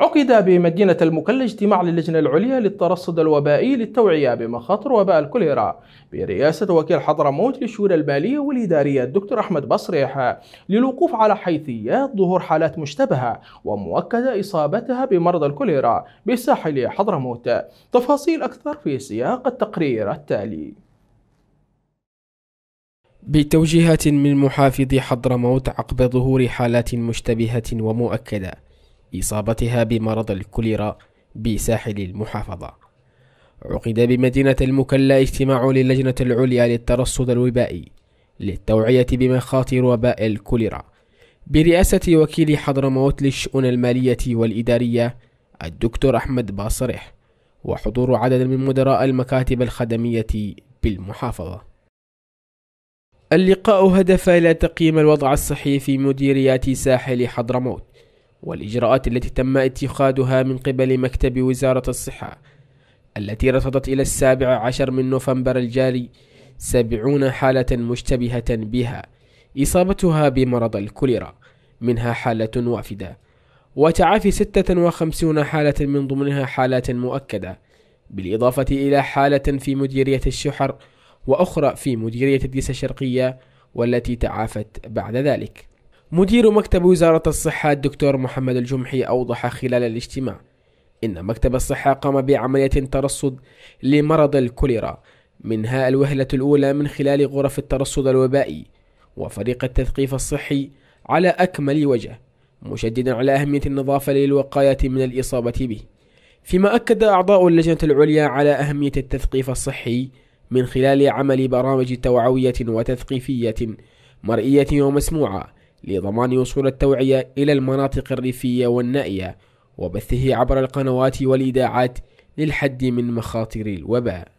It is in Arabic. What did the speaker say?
عقد بمدينة المكلا اجتماع للجنة العليا للترصد الوبائي للتوعية بمخاطر وباء الكوليرا برئاسة وكيل حضرموت للشؤون المالية والإدارية الدكتور أحمد بصريح للوقوف على حيثيات ظهور حالات مشتبهة ومؤكدة إصابتها بمرض الكوليرا بساحل حضرموت تفاصيل أكثر في سياق التقرير التالي بتوجيهات من محافظ حضرموت عقب ظهور حالات مشتبهة ومؤكدة إصابتها بمرض الكوليرا بساحل المحافظة عقد بمدينة المكلا اجتماع للجنة العليا للترصد الوبائي للتوعية بمخاطر وباء الكوليرا برئاسة وكيل حضرموت للشؤون المالية والإدارية الدكتور أحمد باصرح وحضور عدد من مدراء المكاتب الخدمية بالمحافظة اللقاء هدف إلى تقييم الوضع الصحي في مديريات ساحل حضرموت والإجراءات التي تم اتخاذها من قبل مكتب وزارة الصحة التي رصدت إلى السابع عشر من نوفمبر الجاري سبعون حالة مشتبهة بها إصابتها بمرض الكوليرا منها حالة وافدة وتعافي 56 حالة من ضمنها حالات مؤكدة بالإضافة إلى حالة في مديرية الشحر وأخرى في مديرية الديس الشرقية والتي تعافت بعد ذلك مدير مكتب وزارة الصحة الدكتور محمد الجمحي أوضح خلال الاجتماع إن مكتب الصحة قام بعملية ترصد لمرض الكوليرا منها الوهلة الأولى من خلال غرف الترصد الوبائي وفريق التثقيف الصحي على أكمل وجه مشددا على أهمية النظافة للوقاية من الإصابة به فيما أكد أعضاء اللجنة العليا على أهمية التثقيف الصحي من خلال عمل برامج توعوية وتثقيفية مرئية ومسموعة لضمان وصول التوعية إلى المناطق الريفية والنائية وبثه عبر القنوات والإذاعات للحد من مخاطر الوباء